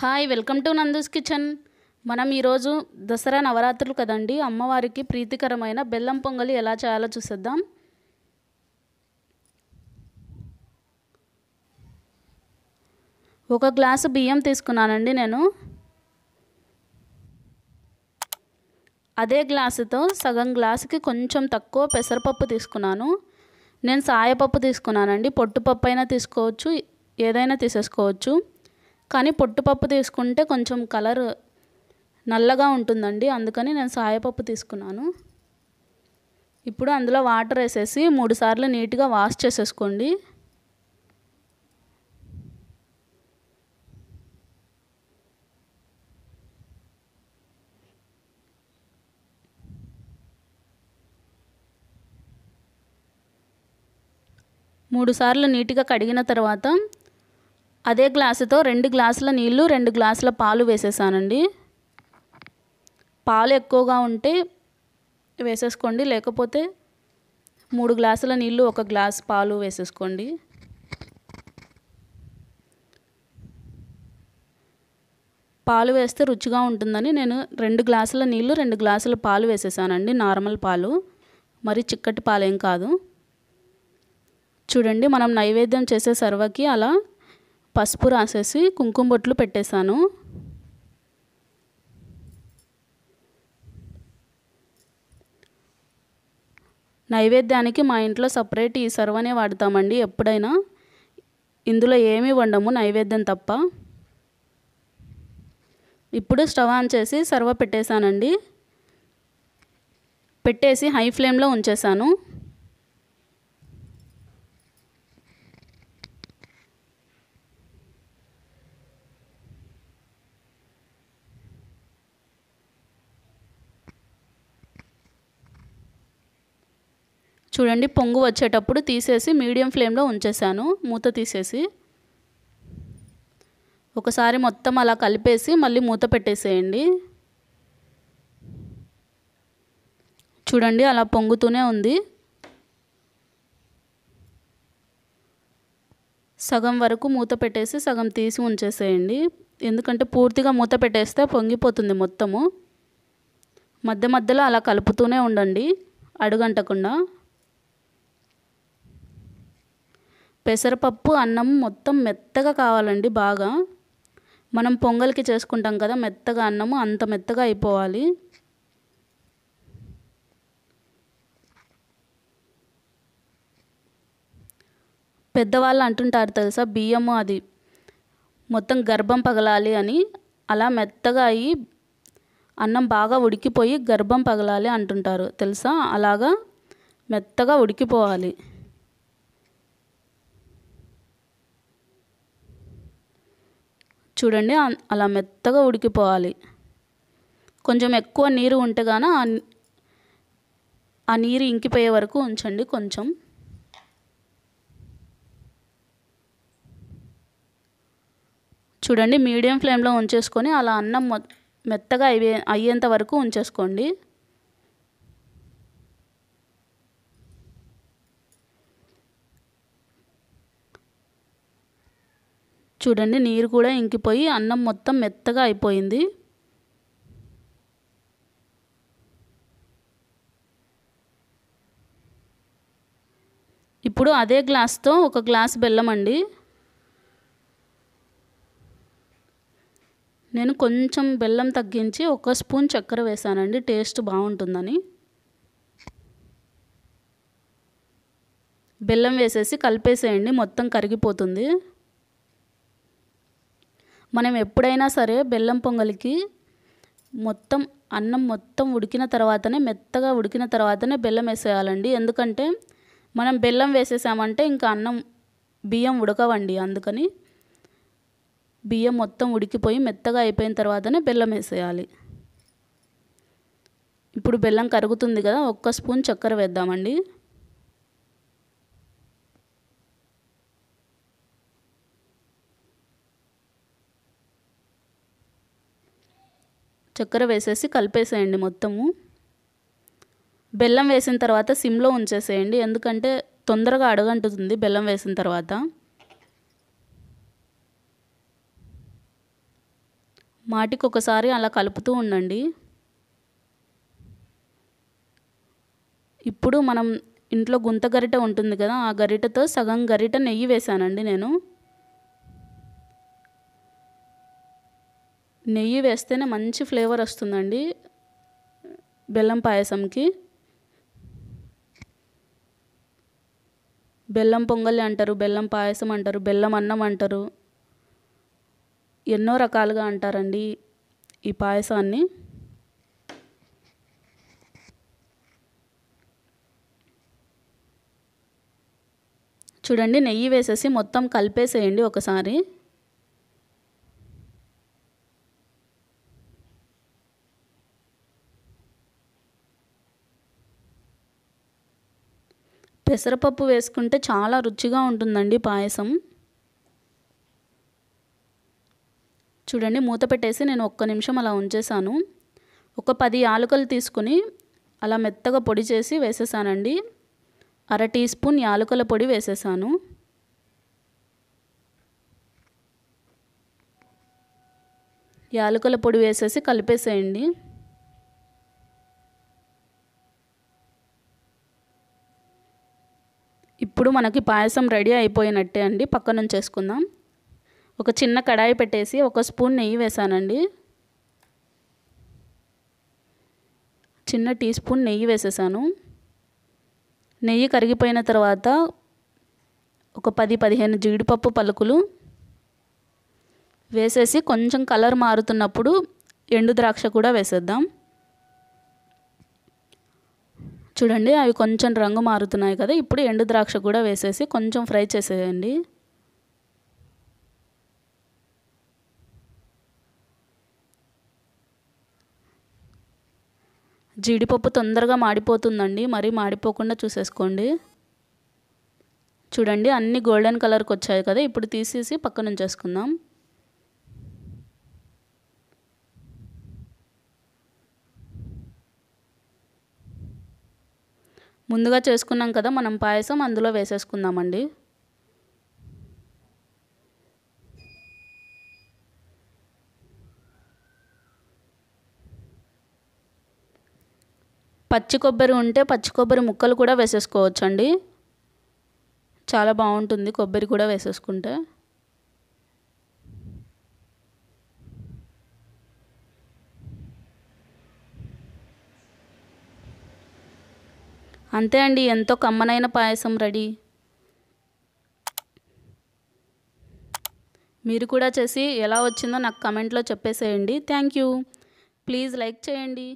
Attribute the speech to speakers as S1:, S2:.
S1: hi welcome to Nandu's kitchen మనం ఈరోజు దసరా నవరాత్రులు కదండి అమ్మవారికి ప్రీతికరమైన బెల్లం పొంగలి ఎలా చేయాలో చూసేద్దాం ఒక గ్లాసు బియ్యం తీసుకున్నానండి నేను అదే గ్లాసుతో సగం గ్లాసుకి కొంచెం తక్కువ పెసరపప్పు తీసుకున్నాను నేను సాయపప్పు తీసుకున్నానండి పొట్టుపప్పు అయినా తీసుకోవచ్చు ఏదైనా తీసేసుకోవచ్చు కానీ పొట్టుపప్పు తీసుకుంటే కొంచెం కలర్ నల్లగా ఉంటుందండి అందుకని నేను సాయపప్పు తీసుకున్నాను ఇప్పుడు అందులో వాటర్ వేసేసి మూడుసార్లు నీట్గా వాష్ చేసేసుకోండి మూడుసార్లు నీట్గా కడిగిన తర్వాత అదే గ్లాసుతో రెండు గ్లాసుల నీళ్లు రెండు గ్లాసుల పాలు వేసేసానండి పాలు ఎక్కువగా ఉంటే వేసేసుకోండి లేకపోతే మూడు గ్లాసుల నీళ్లు ఒక గ్లాస్ పాలు వేసేసుకోండి పాలు వేస్తే రుచిగా ఉంటుందని నేను రెండు గ్లాసుల నీళ్లు రెండు గ్లాసుల పాలు వేసేసానండి నార్మల్ పాలు మరి చిక్కటి పాలేం కాదు చూడండి మనం నైవేద్యం చేసే సర్వకి అలా పసుపు రాసేసి కుంకుమ బొట్లు పెట్టేశాను నైవేద్యానికి మా ఇంట్లో సపరేట్ ఈ సర్వనే వాడతామండి ఎప్పుడైనా ఇందులో ఏమీ వండము నైవేద్యం తప్ప ఇప్పుడు స్టవ్ ఆన్ చేసి సర్వ పెట్టేశానండి పెట్టేసి హై ఫ్లేమ్లో ఉంచేశాను చూడండి పొంగు వచ్చేటప్పుడు తీసేసి మీడియం ఫ్లేమ్లో ఉంచేసాను మూత తీసేసి ఒకసారి మొత్తం అలా కలిపేసి మళ్ళీ మూత పెట్టేసేయండి చూడండి అలా పొంగుతూనే ఉంది సగం వరకు మూత పెట్టేసి సగం తీసి ఉంచేసేయండి ఎందుకంటే పూర్తిగా మూత పెట్టేస్తే పొంగిపోతుంది మొత్తము మధ్య మధ్యలో అలా కలుపుతూనే ఉండండి అడుగంటకుండా పెసరపప్పు అన్నం మొత్తం మెత్తగా కావాలండి బాగా మనం పొంగల్కి చేసుకుంటాం కదా మెత్తగా అన్నము అంత మెత్తగా అయిపోవాలి పెద్దవాళ్ళు అంటుంటారు తెలుసా బియ్యము అది మొత్తం గర్భం పగలాలి అని అలా మెత్తగా అయ్యి అన్నం బాగా ఉడికిపోయి గర్భం పగలాలి అంటుంటారు తెలుసా అలాగా మెత్తగా ఉడికిపోవాలి చూడండి అలా మెత్తగా ఉడికిపోవాలి కొంచెం ఎక్కువ నీరు ఉంటే గాన ఆ నీరు ఇంకిపోయే వరకు ఉంచండి కొంచెం చూడండి మీడియం ఫ్లేమ్లో ఉంచేసుకొని అలా అన్నం మెత్తగా అయ్యే అయ్యేంత వరకు ఉంచేసుకోండి చూడండి నీరు కూడా ఇంకిపోయి అన్నం మొత్తం మెత్తగా అయిపోయింది ఇప్పుడు అదే గ్లాస్తో ఒక గ్లాస్ బెల్లం అండి నేను కొంచెం బెల్లం తగ్గించి ఒక స్పూన్ చక్కెర వేసానండి టేస్ట్ బాగుంటుందని బెల్లం వేసేసి కలిపేసేయండి మొత్తం కరిగిపోతుంది మనం ఎప్పుడైనా సరే బెల్లం పొంగలికి మొత్తం అన్నం మొత్తం ఉడికిన తర్వాతనే మెత్తగా ఉడికిన తర్వాతనే బెల్లం వేసేయాలండి ఎందుకంటే మనం బెల్లం వేసేసామంటే ఇంకా అన్నం బియ్యం ఉడకవండి అందుకని బియ్యం మొత్తం ఉడికిపోయి మెత్తగా అయిపోయిన తర్వాతనే బెల్లం వేసేయాలి ఇప్పుడు బెల్లం కరుగుతుంది కదా ఒక్క స్పూన్ చక్కెర వేద్దామండి చక్కెర వేసేసి కలిపేసేయండి మొత్తము బెల్లం వేసిన తర్వాత సిమ్లో ఉంచేసేయండి ఎందుకంటే తొందరగా అడగంటుతుంది బెల్లం వేసిన తర్వాత మాటికి ఒకసారి అలా కలుపుతూ ఉండండి ఇప్పుడు మనం ఇంట్లో గుంత గరిట ఉంటుంది కదా ఆ గరిటతో సగం గరిట నెయ్యి వేసానండి నేను నెయ్యి వేస్తేనే మంచి ఫ్లేవర్ వస్తుందండి బెల్లం పాయసంకి బెల్లం పొంగలి అంటారు బెల్లం పాయసం అంటారు బెల్లం అన్నం అంటారు ఎన్నో రకాలుగా అంటారండి ఈ పాయసాన్ని చూడండి నెయ్యి వేసేసి మొత్తం కలిపేసేయండి ఒకసారి పెసరపప్పు వేసుకుంటే చాలా రుచిగా ఉంటుందండి పాయసం చూడండి మూత పెట్టేసి నేను ఒక్క నిమిషం అలా ఉంచేసాను ఒక పది యాలకలు తీసుకుని అలా మెత్తగా పొడి చేసి వేసేసానండి అర టీ స్పూన్ యాలకల పొడి వేసేసాను యాలకల పొడి వేసేసి కలిపేసేయండి ఇప్పుడు మనకి పాయసం రెడీ అయిపోయినట్టే అండి పక్క నుంచి వేసుకుందాం ఒక చిన్న కడాయి పెట్టేసి ఒక స్పూన్ నెయ్యి వేసానండి చిన్న టీ స్పూన్ నెయ్యి వేసేసాను నెయ్యి కరిగిపోయిన తర్వాత ఒక పది పదిహేను జీడిపప్పు పలుకులు వేసేసి కొంచెం కలర్ మారుతున్నప్పుడు ఎండు ద్రాక్ష కూడా వేసేద్దాం చూడండి అవి కొంచెం రంగు మారుతున్నాయి కదా ఇప్పుడు ఎండు ద్రాక్ష కూడా వేసేసి కొంచెం ఫ్రై చేసేయండి జీడిపప్పు తొందరగా మాడిపోతుందండి మరీ మాడిపోకుండా చూసేసుకోండి చూడండి అన్నీ గోల్డెన్ కలర్కి వచ్చాయి కదా ఇప్పుడు తీసేసి పక్కన ఉంచేసుకుందాం ముందుగా చేసుకున్నాం కదా మనం పాయసం అందులో వేసేసుకుందామండి పచ్చి కొబ్బరి ఉంటే పచ్చి కొబ్బరి ముక్కలు కూడా వేసేసుకోవచ్చండి చాలా బాగుంటుంది కొబ్బరి కూడా వేసేసుకుంటే అంతే అండి ఎంతో కమ్మనైన పాయసం రెడీ మీరు కూడా చేసి ఎలా వచ్చిందో నాకు కమెంట్లో చెప్పేసేయండి థ్యాంక్ యూ ప్లీజ్ లైక్ చేయండి